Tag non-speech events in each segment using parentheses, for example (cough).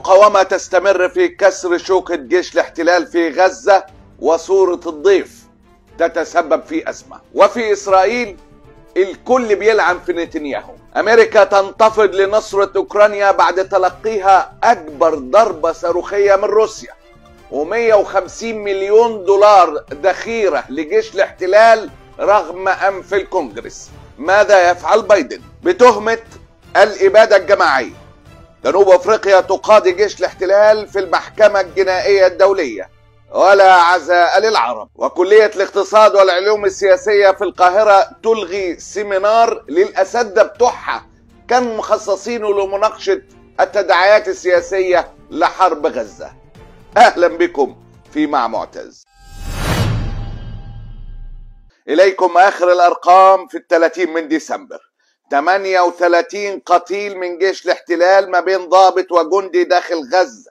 المقاومة تستمر في كسر شوكة جيش الاحتلال في غزة وصورة الضيف تتسبب في أزمة وفي إسرائيل الكل بيلعن في نتنياهو أمريكا تنتفض لنصرة أوكرانيا بعد تلقيها أكبر ضربة صاروخية من روسيا و150 مليون دولار ذخيرة لجيش الاحتلال رغم أنف الكونجرس ماذا يفعل بايدن بتهمة الإبادة الجماعية جنوب افريقيا تقاضي جيش الاحتلال في المحكمه الجنائيه الدوليه ولا عزاء للعرب وكلية الاقتصاد والعلوم السياسية في القاهرة تلغي سيمينار للأساتذة بتوعها كان مخصصينه لمناقشة التداعيات السياسية لحرب غزة أهلا بكم في مع معتز إليكم آخر الأرقام في الثلاثين من ديسمبر 38 قتيل من جيش الاحتلال ما بين ضابط وجندي داخل غزة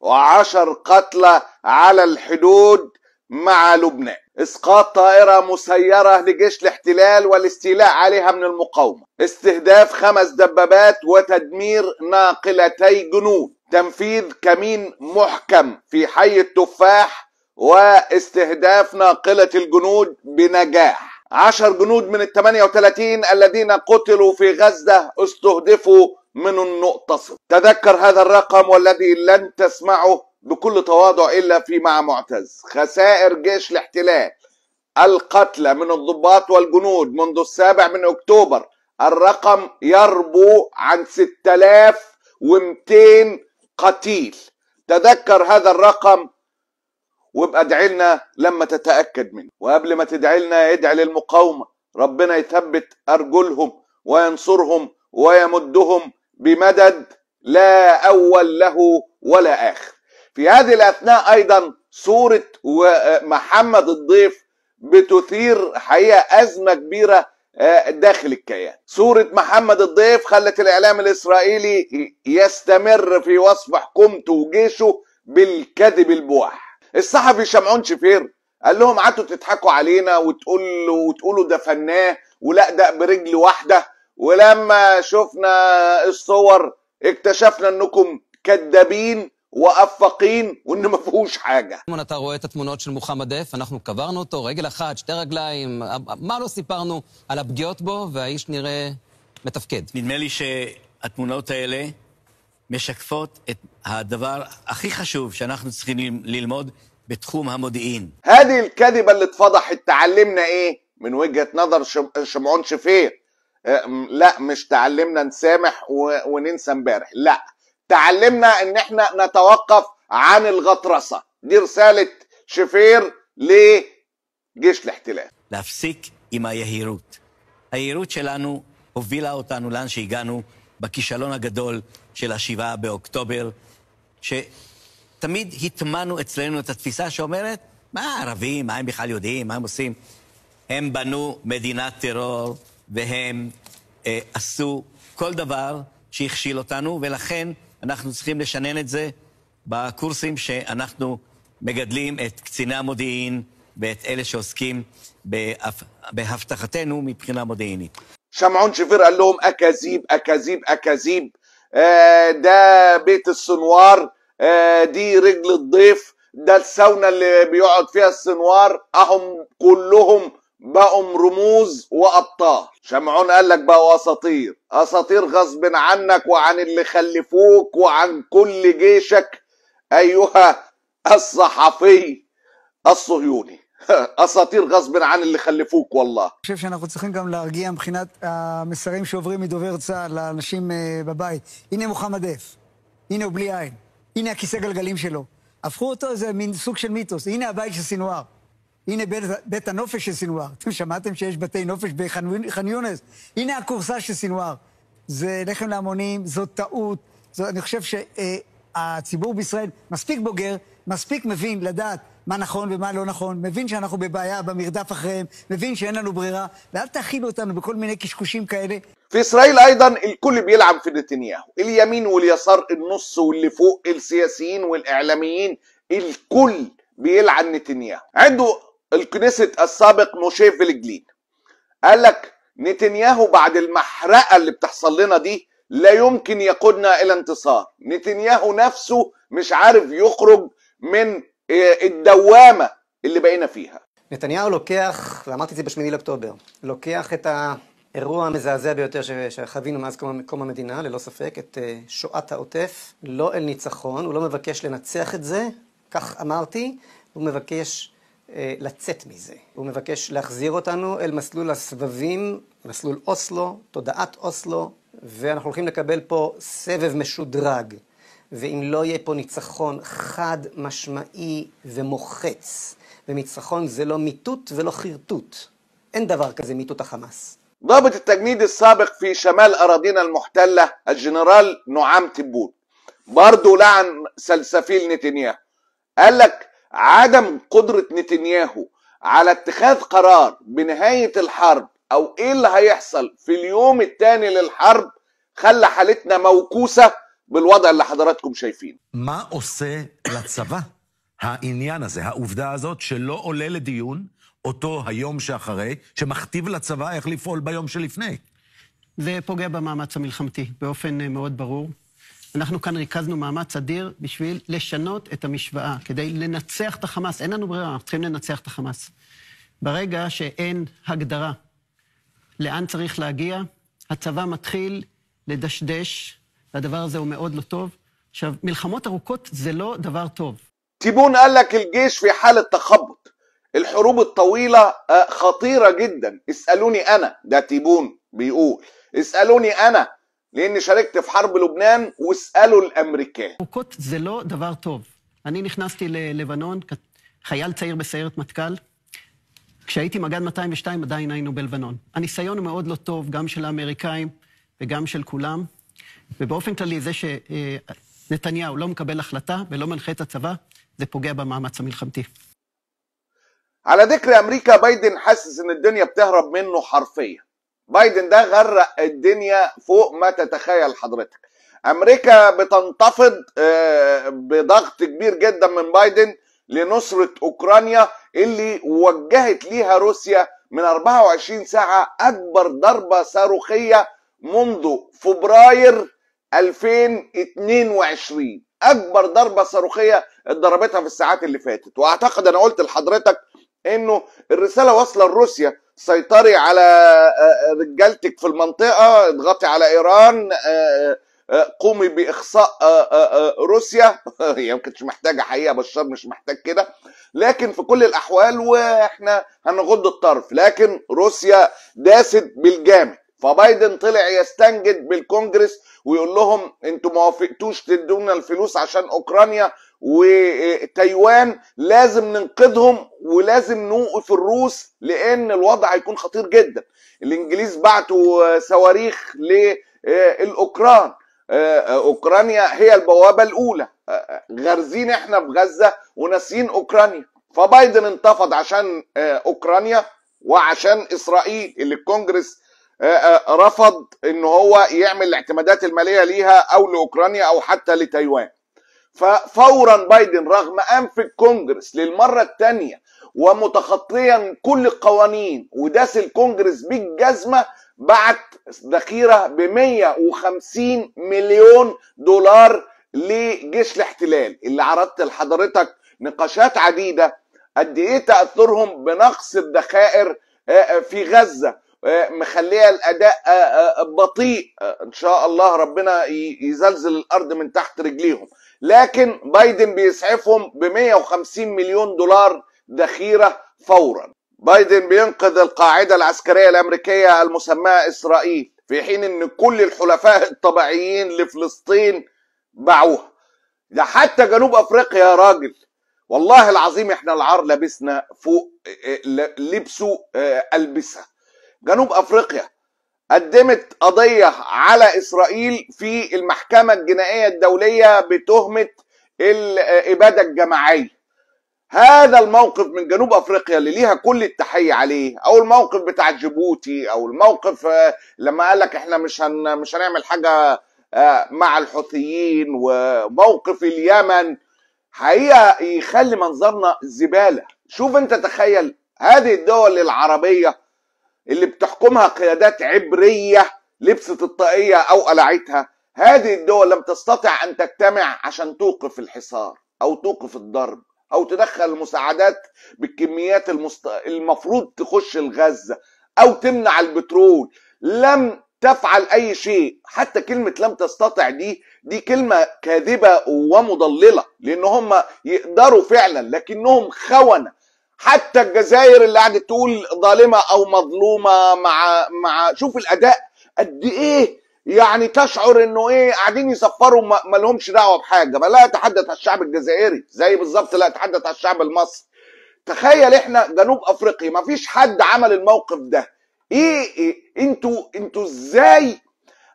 وعشر قتلى على الحدود مع لبنان اسقاط طائرة مسيرة لجيش الاحتلال والاستيلاء عليها من المقاومة استهداف خمس دبابات وتدمير ناقلتي جنود تنفيذ كمين محكم في حي التفاح واستهداف ناقلة الجنود بنجاح عشر جنود من ال 38 الذين قتلوا في غزة استهدفوا من النقطة صفر تذكر هذا الرقم والذي لن تسمعه بكل تواضع إلا في مع معتز خسائر جيش الاحتلال القتلى من الضباط والجنود منذ السابع من أكتوبر الرقم يربو عن 6200 قتيل تذكر هذا الرقم وابقى ادعي لنا لما تتاكد منه وقبل ما تدعي لنا ادعي للمقاومه ربنا يثبت ارجلهم وينصرهم ويمدهم بمدد لا اول له ولا اخر في هذه الاثناء ايضا صوره آه، محمد الضيف بتثير حقيقه ازمه كبيره آه، داخل الكيان صورة محمد الضيف خلت الإعلام الإسرائيلي يستمر في وصف حكومته وجيشه بالكذب البوح الصحفي شمعون شفير قال لهم قعدتوا تضحكوا علينا وتقولوا وتقولوا ده فناه ولا ده برجل واحده ولما شفنا الصور اكتشفنا انكم كذابين وافقين وان ما فيهوش حاجه. אם אתה רואה את התמונות של מוחמד דף, אנחנו קברנו אותו, רגל אחת, שתי רגליים, מה לא סיפרנו על הפגיעות בו, והאיש נראה מתפקד. נדמה לי שהתמונות האלה משקפות את הדבר הכי חשוב שאנחנו צריכים ללמוד בתחום המודיעין. هذه الكذبة اللي اتفضحت تعلمنا ايه من وجهة نظر شمعون شفيق آه، لا مش تعلمنا نسامح وننسى امبارح لا تعلمنا ان احنا نتوقف عن الغطرسة دي رسالة شفير لجيش الاحتلال להפסיק עם היהירות. היהירות שלנו הובילה אותנו לאן שהגענו בכישלון הגדול של השבעה באוקטובר, שתמיד הטמנו אצלנו את התפיסה שאומרת, מה הערבים, מה הם בכלל יודעים, מה הם עושים? הם בנו מדינת טרור, והם אה, עשו כל דבר שהכשיל אותנו, ולכן אנחנו צריכים לשנן את זה בקורסים שאנחנו מגדלים את קציני המודיעין ואת אלה שעוסקים בהבטחתנו מבחינה מודיעינית. שמעון שפיר, אלום, אכזיב, אכזיב, אכזיב. آه، ده بيت السنوار آه، دي رجل الضيف ده الساونا اللي بيقعد فيها السنوار اهم كلهم بقوا رموز وابطال شمعون قال لك بقوا اساطير اساطير غصب عنك وعن اللي خلفوك وعن كل جيشك ايها الصحفي الصهيوني (laughs) אסאטיר גזבן عن אללי חלפוק والله. אני חושב שאנחנו צריכים גם להרגיע מבחינת המסרים שעוברים מדובר צה"ל לאנשים אה, בבית. הנה מוחמד אף, הנה הוא בלי עין, הנה הכיסא גלגלים שלו. הפכו אותו איזה מין סוג של מיתוס. הנה הבית של סינואר. הנה בית, בית הנופש של סינואר. אתם שמעתם שיש בתי נופש בח'אן יונס? הנה הכורסה של סינואר. זה לחם להמונים, זאת טעות. זו, אני חושב שהציבור אה, בישראל מספיק בוגר מספיק מבין לדעת מה נכון ומה לא נכון, מבין שאנחנו בבעיה, במרדף אחריהם, מבין שאין לנו ברירה, ואל תאכילו אותנו בכל מיני קשקושים כאלה. في اسرائيل ايضا الكل بيلعب في نتنياهو اليمين واليسار النص واللي فوق السياسيين والاعلاميين الكل بيلعن نتنياهو عنده الكنيست السابق موشي فلجلين قال لك نتنياهو بعد المحرقة اللي بتحصل لنا دي لا يمكن يقودنا الى انتصار نتنياهو نفسه مش عارف يخرج من الدوامه اللي بقينا فيها. נתניהו לוקח, ואמרתי את זה בשמיני לאוקטובר, לוקח את האירוע המזעזע ביותר שחווינו מאז קום, קום המדינה, ללא ספק, את אה, שואת העוטף, לא אל ניצחון, הוא לא מבקש לנצח את זה, כך אמרתי, הוא מבקש אה, לצאת מזה. הוא מבקש להחזיר אותנו אל מסלול הסבבים, מסלול אוסלו, תודעת אוסלו, ואנחנו הולכים לקבל פה סבב משודרג. ואם לא יהיה פה ניצחון חד משמעי ומוחץ, וניצחון זה לא מיטוט ולא חרטוט. אין דבר כזה מיטוט החמאס. ضابط التجنيد السابق في شمال أراضينا المحتلة الجنرال نعام تبون برضه لعن سلسفيل نتنياهو قال لك عدم قدرة نتنياهو على اتخاذ قرار بنهاية الحرب أو إيه اللي هيحصل في اليوم الثاني للحرب خلى حالتنا موكوسة بالوضع اللي حضراتكم شايفينه. מה עושה לצבא העניין הזה, העובדה הזאת שלא עולה לדיון אותו היום שאחרי, שמכתיב לצבא איך לפעול ביום שלפני? זה פוגע במאמץ המלחמתי באופן מאוד ברור. אנחנו כאן ריכזנו מאמץ אדיר בשביל לשנות את המשוואה, כדי לנצח את החמאס. אין לנו ברירה, אנחנו צריכים לנצח את החמאס. ברגע שאין הגדרה לאן צריך להגיע, הצבא מתחיל לדשדש והדבר הזה הוא מאוד לא טוב. עכשיו, מלחמות ארוכות זה לא דבר טוב. טיבון אלק لك الجيش في حالة אל الحروب טווילה חתירה جدا אסאלוני אנא, דה טיבון, بيقول אסאלוני אנא, لأني شاركت في حرب لبنان واسألوا الأمريكان ארוכות זה לא דבר טוב. אני נכנסתי ללבנון, חייל צעיר בסיירת מטכ"ל. כשהייתי מג"ד 202 עדיין היינו בלבנון. הניסיון הוא מאוד לא טוב, גם של האמריקאים וגם של כולם. ובאופן כללי זה שנתניהו לא מקבל החלטה ולא מנחה את הצבא, זה פוגע במאמץ המלחמתי. على ذكر امريكا بايدن حاسس ان الدنيا بتهرب منه حرفيا بايدن ده غرق الدنيا فوق ما تتخيل حضرتك امريكا بتنتفض آه، بضغط كبير جدا من بايدن لنصرة اوكرانيا اللي وجهت ليها روسيا من 24 ساعة اكبر ضربة صاروخية منذ فبراير 2022 اكبر ضربه صاروخيه اتضربتها في الساعات اللي فاتت واعتقد انا قلت لحضرتك انه الرساله واصله لروسيا سيطري على آه، آه، رجالتك في المنطقه اضغطي على ايران آه، قومي باخصاء روسيا (laughs) هي ما كانتش محتاجه حقيقه بشار مش محتاج كده لكن في كل الاحوال واحنا هنغض الطرف لكن روسيا داست بالجامد فبايدن طلع يستنجد بالكونجرس ويقول لهم انتوا ما وافقتوش تدونا الفلوس عشان اوكرانيا وتايوان لازم ننقذهم ولازم نوقف الروس لان الوضع هيكون خطير جدا الانجليز بعتوا صواريخ للاوكران اوكرانيا هي البوابه الاولى غارزين احنا في غزه وناسيين اوكرانيا فبايدن انتفض عشان اوكرانيا وعشان اسرائيل اللي الكونجرس آه، آه، رفض ان هو يعمل الاعتمادات الماليه ليها او لاوكرانيا او حتى لتايوان ففورا بايدن رغم انف الكونجرس للمره الثانيه ومتخطيا كل القوانين وداس الكونجرس بالجزمه بعت ذخيره ب 150 مليون دولار لجيش الاحتلال اللي عرضت لحضرتك نقاشات عديده قد ايه تاثرهم بنقص الذخائر آه، في غزه آه، مخليه الاداء آه، آه، بطيء ان شاء الله ربنا يزلزل الارض من تحت رجليهم لكن بايدن بيسعفهم ب 150 مليون دولار ذخيره فورا بايدن بينقذ القاعده العسكريه الامريكيه المسماه اسرائيل في حين ان كل الحلفاء الطبيعيين لفلسطين باعوها ده حتى جنوب افريقيا يا راجل والله العظيم احنا العار لبسنا فوق لبسوا البسه جنوب افريقيا قدمت قضيه على اسرائيل في المحكمه الجنائيه الدوليه بتهمه الاباده الجماعيه هذا الموقف من جنوب افريقيا اللي ليها كل التحيه عليه او الموقف بتاع جيبوتي او الموقف آه، لما قال لك احنا مش هن مش هنعمل حاجه آه، مع الحوثيين وموقف اليمن حقيقه يخلي منظرنا زباله شوف انت تخيل هذه الدول العربيه اللي بتحكمها قيادات عبرية لبست الطاقية أو قلعتها هذه الدول لم تستطع أن تجتمع عشان توقف الحصار أو توقف الضرب أو تدخل المساعدات بالكميات المست... المفروض تخش الغزة أو تمنع البترول لم تفعل أي شيء حتى كلمة لم تستطع دي دي كلمة كاذبة ومضللة لأن هم يقدروا فعلا لكنهم خونة حتى الجزائر اللي قاعده تقول ظالمه او مظلومه مع مع شوف الاداء قد ايه يعني تشعر انه ايه قاعدين يصفروا ما لهمش دعوه بحاجه ما لا يتحدث عن الشعب الجزائري زي بالظبط لا يتحدث عن الشعب المصري تخيل احنا جنوب افريقيا ما فيش حد عمل الموقف ده ايه, إيه؟ انتوا انتوا ازاي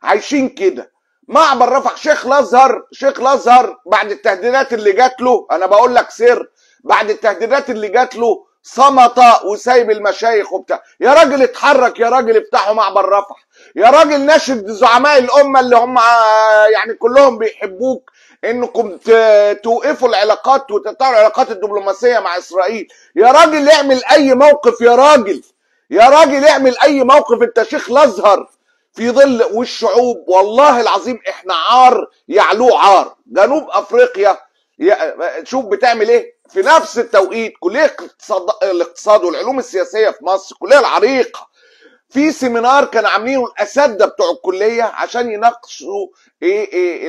عايشين كده معبر رفح شيخ الازهر شيخ الازهر بعد التهديدات اللي جات له انا بقول لك سر بعد التهديدات اللي جات له صمت وسايب المشايخ وبتاع يا راجل اتحرك يا راجل افتحوا معبر رفح يا راجل ناشد زعماء الامه اللي هم آه، يعني كلهم بيحبوك انكم توقفوا العلاقات وتقطعوا العلاقات الدبلوماسيه مع اسرائيل يا راجل اعمل اي موقف يا راجل يا راجل اعمل اي موقف انت شيخ الازهر في ظل والشعوب والله العظيم احنا عار يعلوه عار جنوب افريقيا شوف بتعمل ايه في نفس التوقيت كليه الاقتصاد والعلوم السياسيه في مصر كليه العريقه في سيمينار كانوا عاملينه الاساتذه بتوع الكليه عشان يناقشوا ايه ايه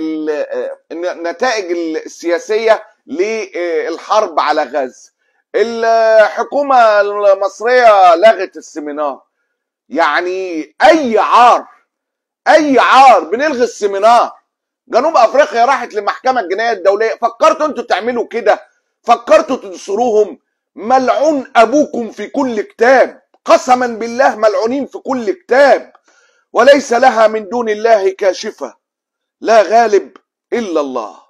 النتائج السياسيه للحرب على غزه الحكومه المصريه لغت السيمينار يعني اي عار اي عار بنلغي السيمينار جنوب افريقيا راحت للمحكمه الجنائيه الدوليه فكرتوا انتوا تعملوا كده فكرتوا تنصروهم ملعون أبوكم في كل كتاب قسما بالله ملعونين في كل كتاب وليس لها من دون الله كاشفة لا غالب إلا الله